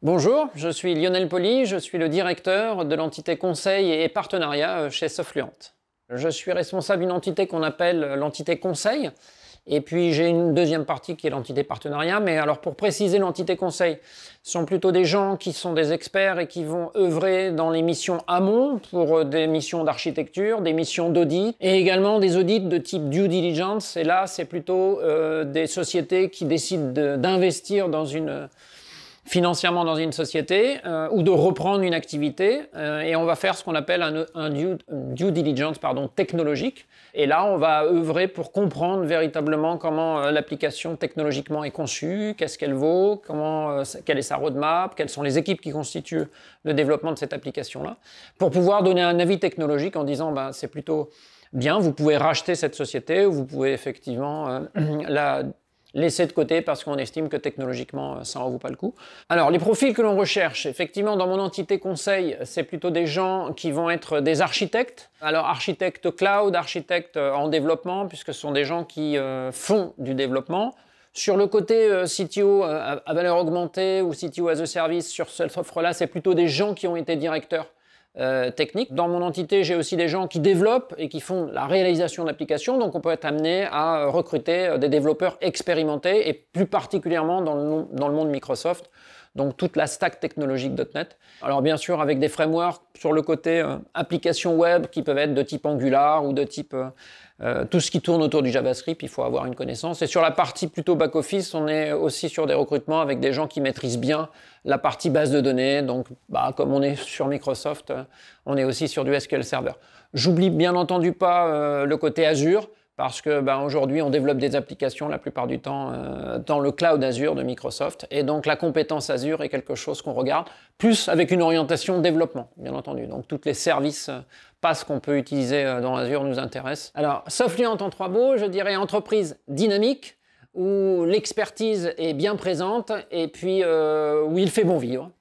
Bonjour, je suis Lionel Poli, je suis le directeur de l'entité conseil et partenariat euh, chez Sofluent. Je suis responsable d'une entité qu'on appelle euh, l'entité conseil, et puis j'ai une deuxième partie qui est l'entité partenariat, mais alors pour préciser l'entité conseil, ce sont plutôt des gens qui sont des experts et qui vont œuvrer dans les missions amont pour euh, des missions d'architecture, des missions d'audit, et également des audits de type due diligence, et là c'est plutôt des sociétés qui décident d'investir dans une financièrement dans une société euh, ou de reprendre une activité euh, et on va faire ce qu'on appelle un, due, diligence pardon, technologique. Et là, on va œuvrer pour comprendre véritablement comment euh, l'application technologiquement est conçue, qu'est-ce qu'elle vaut, comment, quelle est sa roadmap, quelles sont les équipes qui constituent le développement de cette application-là, pour pouvoir donner un avis technologique en disant ben, c'est plutôt bien, vous pouvez racheter cette société ou vous pouvez effectivement la laisser de côté parce qu'on estime que technologiquement euh, ça en vaut pas le coup. Alors les profils que l'on recherche, effectivement dans mon entité conseil, c'est plutôt des gens qui vont être des architectes. Alors architectes cloud, architectes euh, en développement, puisque ce sont des gens qui euh, font du développement. Sur le côté CTO à valeur augmentée ou CTO as a service, sur cette offre-là, c'est plutôt des gens qui ont été directeurs euh, technique. Dans mon entité, j'ai aussi des gens qui développent et qui font la réalisation d'applications, donc on peut être amené à euh, recruter euh, des développeurs expérimentés et plus particulièrement dans le monde Microsoft donc toute la stack technologique .NET. Alors bien sûr avec des frameworks sur le côté euh, applications web qui peuvent être de type Angular ou de type euh, euh, tout ce qui tourne autour du JavaScript, il faut avoir une connaissance. Et sur la partie plutôt back-office, on est aussi sur des recrutements avec des gens qui maîtrisent bien la partie base de données. Donc, bah, comme on est sur Microsoft, on est aussi sur du SQL Server. J'oublie bien entendu pas le côté Azure parce que ben aujourd'hui on développe des applications la plupart du temps euh, dans le cloud Azure de Microsoft et donc la compétence Azure est quelque chose qu'on regarde plus avec une orientation développement bien entendu donc toutes les services euh, pas qu'on peut utiliser euh, dans Azure nous intéressent. Alors sauf lui en trois mots je dirais entreprise dynamique où l'expertise est bien présente et puis où il fait bon vivre